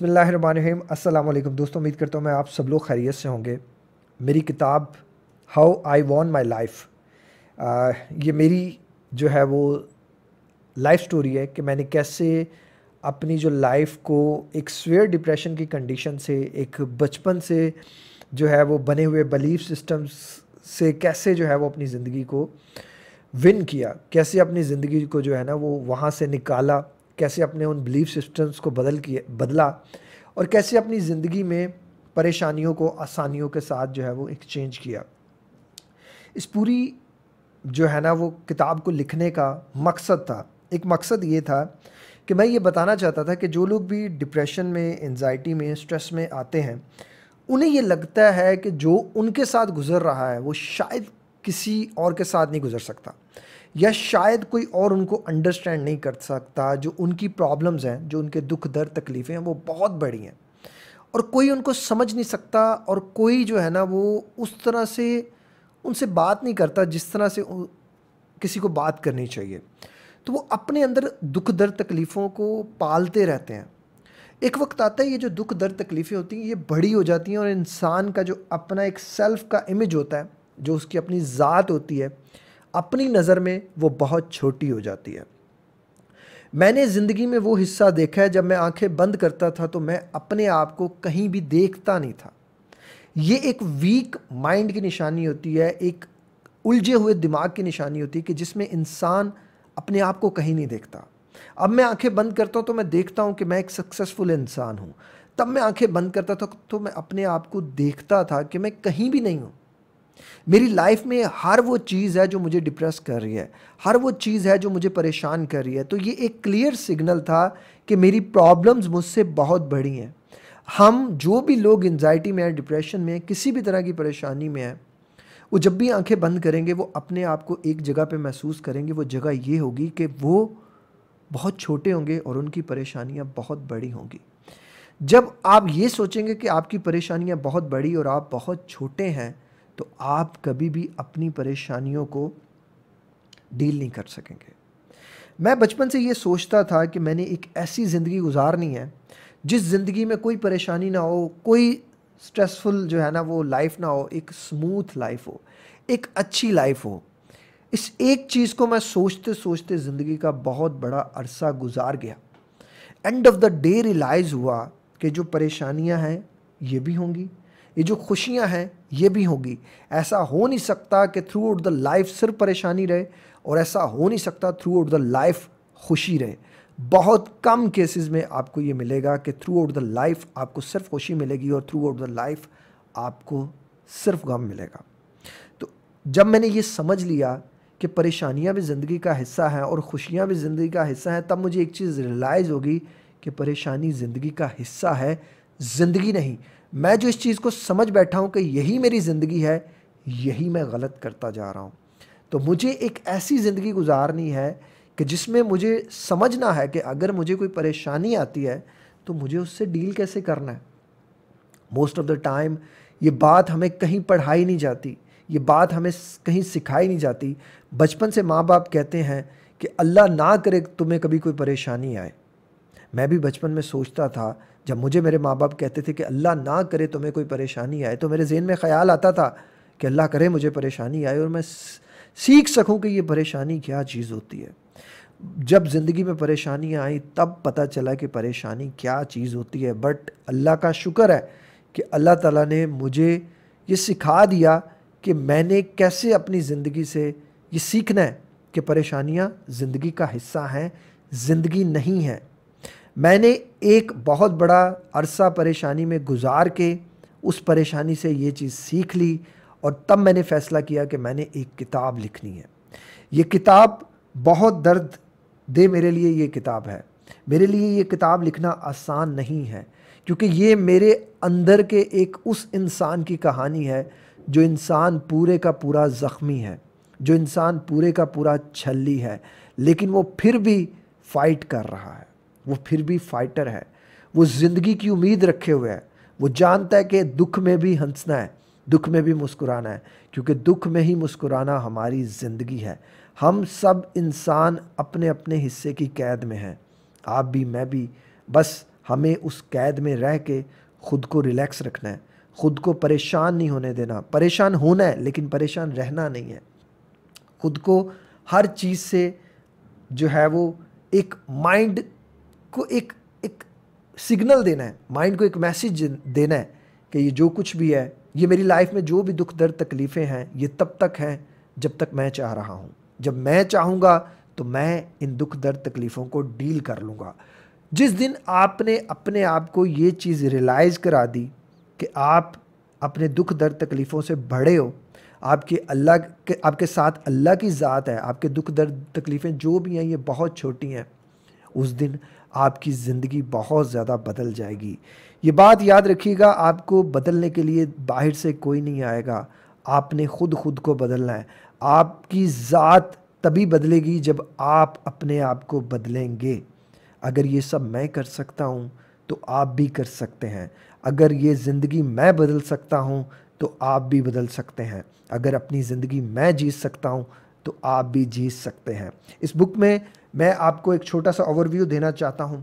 बसमीम अल्लाम दोस्तों उम्मीद करता हूँ मैं आप सब लोग खैरियत से होंगे मेरी किताब how I won my life ये मेरी जो है वो लाइफ स्टोरी है कि मैंने कैसे अपनी जो लाइफ को एक स्वेयर डिप्रेशन की कंडीशन से एक बचपन से जो है वो बने हुए बिलीफ सिस्टम्स से कैसे जो है वो अपनी ज़िंदगी को विन किया कैसे अपनी ज़िंदगी को जो है ना वो वहाँ से निकाला कैसे अपने उन बिलीफ सिस्टम्स को बदल किए बदला और कैसे अपनी ज़िंदगी में परेशानियों को आसानियों के साथ जो है वो एक्सचेंज किया इस पूरी जो है ना वो किताब को लिखने का मकसद था एक मकसद ये था कि मैं ये बताना चाहता था कि जो लोग भी डिप्रेशन में एनजाइटी में स्ट्रेस में आते हैं उन्हें ये लगता है कि जो उनके साथ गुज़र रहा है वो शायद किसी और के साथ नहीं गुज़र सकता या शायद कोई और उनको अंडरस्टैंड नहीं कर सकता जो उनकी प्रॉब्लम्स हैं जो उनके दुख दर्द तकलीफ़ें हैं वो बहुत बड़ी हैं और कोई उनको समझ नहीं सकता और कोई जो है ना वो उस तरह से उनसे बात नहीं करता जिस तरह से किसी को बात करनी चाहिए तो वो अपने अंदर दुख दर्द तकलीफ़ों को पालते रहते हैं एक वक्त आता है ये जो दुख दर्द तकलीफ़ें होती हैं ये बड़ी हो जाती हैं और इंसान का जो अपना एक सेल्फ का इमेज होता है जो उसकी अपनी ज़ात होती है अपनी नज़र में वो बहुत छोटी हो जाती है मैंने ज़िंदगी में वो हिस्सा देखा है जब मैं आंखें बंद करता था तो मैं अपने आप को कहीं भी देखता नहीं था ये एक वीक माइंड की निशानी होती है एक उलझे हुए दिमाग की निशानी होती है कि जिसमें इंसान अपने आप को कहीं नहीं देखता अब मैं आंखें बंद करता हूँ तो मैं देखता हूँ कि मैं एक सक्सेसफुल इंसान हूँ तब मैं आंखें बंद करता था तो मैं अपने आप को देखता था कि मैं कहीं भी नहीं हूँ मेरी लाइफ में हर वो चीज़ है जो मुझे डिप्रेस कर रही है हर वो चीज़ है जो मुझे परेशान कर रही है तो ये एक क्लियर सिग्नल था कि मेरी प्रॉब्लम्स मुझसे बहुत बड़ी हैं हम जो भी लोग एनजाइटी में हैं डिप्रेशन में किसी भी तरह की परेशानी में हैं वो जब भी आंखें बंद करेंगे वो अपने आप को एक जगह पे महसूस करेंगे वो जगह ये होगी कि वो बहुत छोटे होंगे और उनकी परेशानियाँ बहुत बड़ी होंगी जब आप ये सोचेंगे कि आपकी परेशानियाँ बहुत बड़ी और आप बहुत छोटे हैं तो आप कभी भी अपनी परेशानियों को डील नहीं कर सकेंगे मैं बचपन से ये सोचता था कि मैंने एक ऐसी ज़िंदगी गुजारनी है जिस ज़िंदगी में कोई परेशानी ना हो कोई स्ट्रेसफुल जो है ना वो लाइफ ना हो एक स्मूथ लाइफ हो एक अच्छी लाइफ हो इस एक चीज़ को मैं सोचते सोचते ज़िंदगी का बहुत बड़ा अरसा गुजार गया end of the day realise हुआ कि जो परेशानियाँ हैं ये भी होंगी ये जो खुशियाँ हैं ये भी होंगी ऐसा हो नहीं सकता कि थ्रू आउट द लाइफ सिर्फ परेशानी रहे और ऐसा हो नहीं सकता थ्रू आउट द लाइफ खुशी रहे बहुत कम केसेस में आपको ये मिलेगा कि थ्रू आउट द लाइफ आपको सिर्फ खुशी मिलेगी और थ्रू आउट द लाइफ आपको सिर्फ गम मिलेगा तो जब मैंने ये समझ लिया कि परेशानियाँ भी ज़िंदगी का हिस्सा हैं और ख़ुशियाँ भी ज़िंदगी का हिस्सा हैं तब मुझे एक चीज़ रियलाइज़ होगी कि परेशानी ज़िंदगी का हिस्सा है ज़िंदगी नहीं मैं जो इस चीज़ को समझ बैठा हूँ कि यही मेरी ज़िंदगी है यही मैं गलत करता जा रहा हूँ तो मुझे एक ऐसी ज़िंदगी गुजारनी है कि जिसमें मुझे समझना है कि अगर मुझे कोई परेशानी आती है तो मुझे उससे डील कैसे करना है मोस्ट ऑफ़ द टाइम ये बात हमें कहीं पढ़ाई नहीं जाती ये बात हमें कहीं सिखाई नहीं जाती बचपन से माँ बाप कहते हैं कि अल्लाह ना करे तुम्हें कभी कोई परेशानी आए मैं भी बचपन में सोचता था जब मुझे मेरे माँ बाप कहते थे कि अल्लाह ना करे तुम्हें कोई परेशानी आए तो मेरे जेन में ख्याल आता था कि अल्लाह करे मुझे परेशानी आए और मैं सीख सकूं कि ये परेशानी क्या चीज़ होती है जब ज़िंदगी में परेशानियाँ आई तब पता चला कि परेशानी क्या चीज़ होती है बट अल्लाह का शुक्र है कि अल्लाह ताला ने मुझे ये सिखा दिया कि मैंने कैसे अपनी ज़िंदगी से ये सीखना है कि परेशानियाँ ज़िंदगी का हिस्सा हैं ज़िंदगी नहीं है मैंने एक बहुत बड़ा अरसा परेशानी में गुजार के उस परेशानी से ये चीज़ सीख ली और तब मैंने फ़ैसला किया कि मैंने एक किताब लिखनी है ये किताब बहुत दर्द दे मेरे लिए ये किताब है मेरे लिए ये किताब लिखना आसान नहीं है क्योंकि ये मेरे अंदर के एक उस इंसान की कहानी है जो इंसान पूरे का पूरा ज़ख्मी है जो इंसान पूरे का पूरा छली है लेकिन वो फिर भी फ़ाइट कर रहा है वो फिर भी फाइटर है वो ज़िंदगी की उम्मीद रखे हुए है वो जानता है कि दुख में भी हंसना है दुख में भी मुस्कुराना है क्योंकि दुख में ही मुस्कुराना हमारी ज़िंदगी है हम सब इंसान अपने अपने हिस्से की कैद में हैं आप भी मैं भी बस हमें उस कैद में रह के ख़ुद को रिलैक्स रखना है ख़ुद को परेशान नहीं होने देना परेशान होना है लेकिन परेशान रहना नहीं है ख़ुद को हर चीज़ से जो है वो एक माइंड को एक एक सिग्नल देना है माइंड को एक मैसेज देना है कि ये जो कुछ भी है ये मेरी लाइफ में जो भी दुख दर्द तकलीफ़ें हैं ये तब तक हैं जब तक मैं चाह रहा हूँ जब मैं चाहूँगा तो मैं इन दुख दर्द तकलीफ़ों को डील कर लूँगा जिस दिन आपने अपने आप को ये चीज़ रियलाइज़ करा दी कि आप अपने दुख दर्द तकलीफ़ों से बड़े हो आपके अल्लाह के आपके साथ अल्लाह की ज़ात है आपके दुख दर्द तकलीफ़ें जो भी हैं ये बहुत छोटी हैं उस दिन आपकी ज़िंदगी बहुत ज़्यादा बदल जाएगी ये बात याद रखिएगा आपको बदलने के लिए बाहर से कोई नहीं आएगा आपने खुद खुद को बदलना है आपकी ज़ात तभी बदलेगी जब आप अपने आप को बदलेंगे अगर ये सब मैं कर सकता हूँ तो आप भी कर सकते हैं अगर ये ज़िंदगी मैं बदल सकता हूँ तो आप भी बदल सकते हैं अगर अपनी ज़िंदगी मैं जीत सकता हूँ तो आप भी जीत सकते हैं इस बुक में मैं आपको एक छोटा सा ओवरव्यू देना चाहता हूँ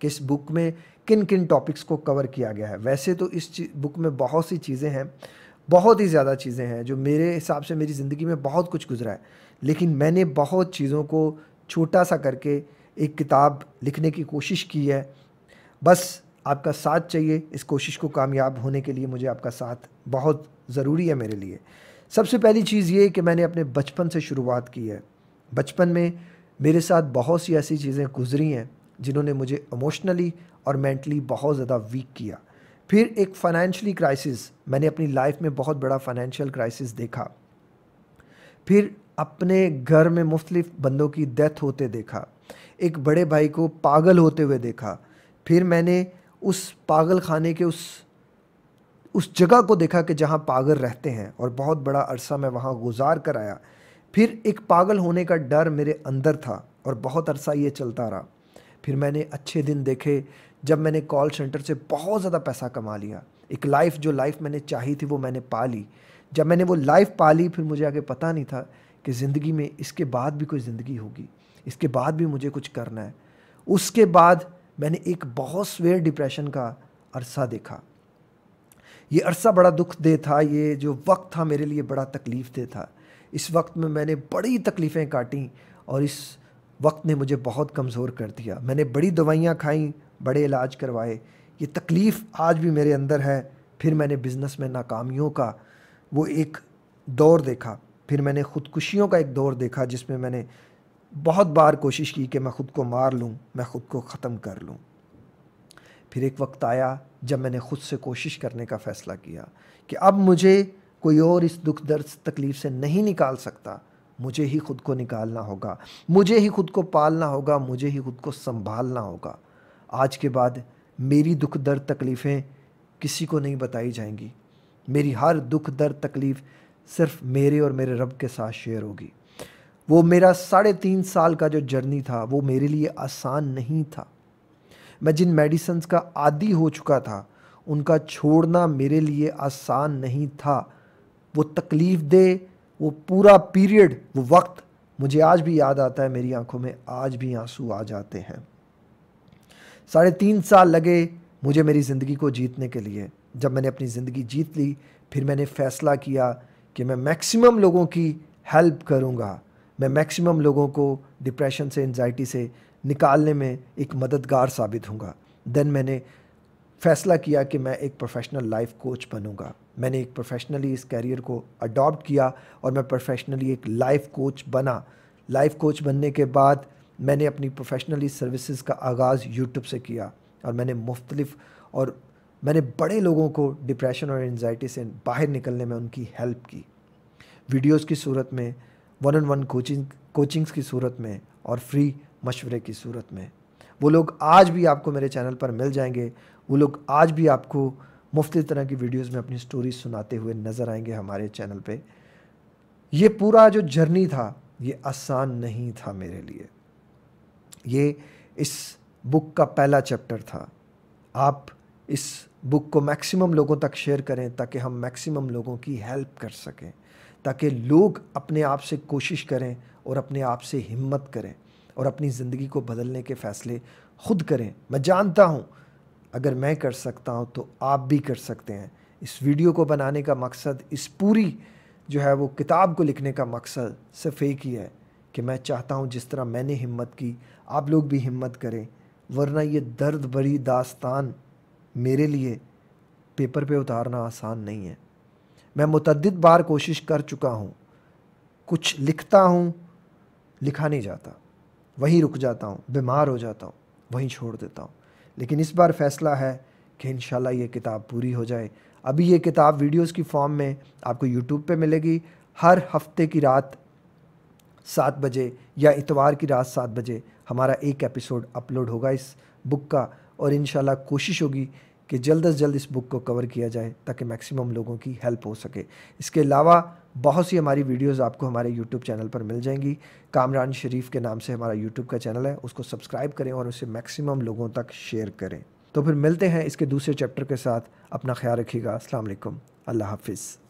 कि इस बुक में किन किन टॉपिक्स को कवर किया गया है वैसे तो इस बुक में बहुत सी चीज़ें हैं बहुत ही ज़्यादा चीज़ें हैं जो मेरे हिसाब से मेरी ज़िंदगी में बहुत कुछ गुजरा है लेकिन मैंने बहुत चीज़ों को छोटा सा करके एक किताब लिखने की कोशिश की है बस आपका साथ चाहिए इस कोशिश को कामयाब होने के लिए मुझे आपका साथ बहुत ज़रूरी है मेरे लिए सबसे पहली चीज़ ये कि मैंने अपने बचपन से शुरुआत की है बचपन में मेरे साथ बहुत सी ऐसी चीज़ें गुजरी हैं जिन्होंने मुझे इमोशनली और मेंटली बहुत ज़्यादा वीक किया फिर एक फ़ाइनेंशली क्राइसिस मैंने अपनी लाइफ में बहुत बड़ा फाइनेंशियल क्राइसिस देखा फिर अपने घर में मुख्तलिफ बंदों की डेथ होते देखा एक बड़े भाई को पागल होते हुए देखा फिर मैंने उस पागल खाने के उस उस जगह को देखा कि जहाँ पागल रहते हैं और बहुत बड़ा अरसा मैं वहाँ गुजार कर आया फिर एक पागल होने का डर मेरे अंदर था और बहुत अरसा ये चलता रहा फिर मैंने अच्छे दिन देखे जब मैंने कॉल सेंटर से बहुत ज़्यादा पैसा कमा लिया एक लाइफ जो लाइफ मैंने चाही थी वो मैंने पा ली जब मैंने वो लाइफ पा ली फिर मुझे आगे पता नहीं था कि ज़िंदगी में इसके बाद भी कोई ज़िंदगी होगी इसके बाद भी मुझे कुछ करना है उसके बाद मैंने एक बहुत स्वेर डिप्रेशन का अरसा देखा ये अरसा बड़ा दुख दे था ये जो वक्त था मेरे लिए बड़ा तकलीफ़ दे था इस वक्त में मैंने बड़ी तकलीफ़ें काटी और इस वक्त ने मुझे बहुत कमज़ोर कर दिया मैंने बड़ी दवाइयाँ खाई बड़े इलाज करवाए ये तकलीफ़ आज भी मेरे अंदर है फिर मैंने बिज़नेस में नाकामियों का वो एक दौर देखा फिर मैंने ख़ुदकुशियों का एक दौर देखा जिसमें मैंने बहुत बार कोशिश की कि मैं ख़ुद को मार लूँ मैं ख़ुद को ख़त्म कर लूँ फिर एक वक्त आया जब मैंने ख़ुद से कोशिश करने का फ़ैसला किया कि अब मुझे कोई और इस दुख दर्द तकलीफ़ से नहीं निकाल सकता मुझे ही खुद को निकालना होगा मुझे ही खुद को पालना होगा मुझे ही खुद को संभालना होगा आज के बाद मेरी दुख दर्द तकलीफ़ें किसी को नहीं बताई जाएंगी मेरी हर दुख दर्द तकलीफ़ सिर्फ मेरे और मेरे रब के साथ शेयर होगी वो मेरा साढ़े तीन साल का जो जर्नी था वो मेरे लिए आसान नहीं था मैं जिन मेडिसन्स का आदि हो चुका था उनका छोड़ना मेरे लिए आसान नहीं था वो तकलीफ़ दे वो पूरा पीरियड वो वक्त मुझे आज भी याद आता है मेरी आंखों में आज भी आंसू आ जाते हैं साढ़े तीन साल लगे मुझे मेरी ज़िंदगी को जीतने के लिए जब मैंने अपनी ज़िंदगी जीत ली फिर मैंने फ़ैसला किया कि मैं मैक्सिमम लोगों की हेल्प करूँगा मैं मैक्सिमम लोगों को डिप्रेशन से एनजाइटी से निकालने में एक मददगार साबित होगा देन मैंने फ़ैसला किया कि मैं एक प्रोफेशनल लाइफ कोच बनूंगा मैंने एक प्रोफेशनली इस कैरियर को अडॉप्ट किया और मैं प्रोफेशनली एक लाइफ कोच बना लाइफ कोच बनने के बाद मैंने अपनी प्रोफेशनली सर्विसेज का आगाज़ यूट्यूब से किया और मैंने मुख्तलिफ और मैंने बड़े लोगों को डिप्रेशन और एनजाइटी से बाहर निकलने में उनकी हेल्प की वीडियोस की सूरत में one on one coaching coachings की सूरत में और फ्री मशवरे की सूरत में वो लोग आज भी आपको मेरे चैनल पर मिल जाएंगे वो लोग आज भी आपको मुफ्त तरह की वीडियोस में अपनी स्टोरी सुनाते हुए नज़र आएंगे हमारे चैनल पे ये पूरा जो जर्नी था ये आसान नहीं था मेरे लिए ये इस बुक का पहला चैप्टर था आप इस बुक को मैक्सिमम लोगों तक शेयर करें ताकि हम मैक्सिमम लोगों की हेल्प कर सकें ताकि लोग अपने आप से कोशिश करें और अपने आप से हिम्मत करें और अपनी ज़िंदगी को बदलने के फ़ैसले खुद करें मैं जानता हूँ अगर मैं कर सकता हूँ तो आप भी कर सकते हैं इस वीडियो को बनाने का मकसद इस पूरी जो है वो किताब को लिखने का मकसद सिर्फ एक ही है कि मैं चाहता हूँ जिस तरह मैंने हिम्मत की आप लोग भी हिम्मत करें वरना ये दर्द भरी दास्तान मेरे लिए पेपर पे उतारना आसान नहीं है मैं मतद बार कोशिश कर चुका हूँ कुछ लिखता हूँ लिखा नहीं जाता वहीं रुक जाता हूँ बीमार हो जाता हूँ वहीं छोड़ देता हूँ लेकिन इस बार फैसला है कि इन ये किताब पूरी हो जाए अभी ये किताब वीडियोस की फॉर्म में आपको यूट्यूब पे मिलेगी हर हफ्ते की रात सात बजे या इतवार की रात सात बजे हमारा एक एपिसोड अपलोड होगा इस बुक का और इन कोशिश होगी कि जल्द अज जल्द इस बुक को कवर किया जाए ताकि मैक्सिमम लोगों की हेल्प हो सके इसके अलावा बहुत सी हमारी वीडियोस आपको हमारे यूट्यूब चैनल पर मिल जाएंगी कामरान शरीफ के नाम से हमारा यूट्यूब का चैनल है उसको सब्सक्राइब करें और उसे मैक्सिमम लोगों तक शेयर करें तो फिर मिलते हैं इसके दूसरे चैप्टर के साथ अपना ख्याल रखिएगा असलम अल्लाह हाफिज़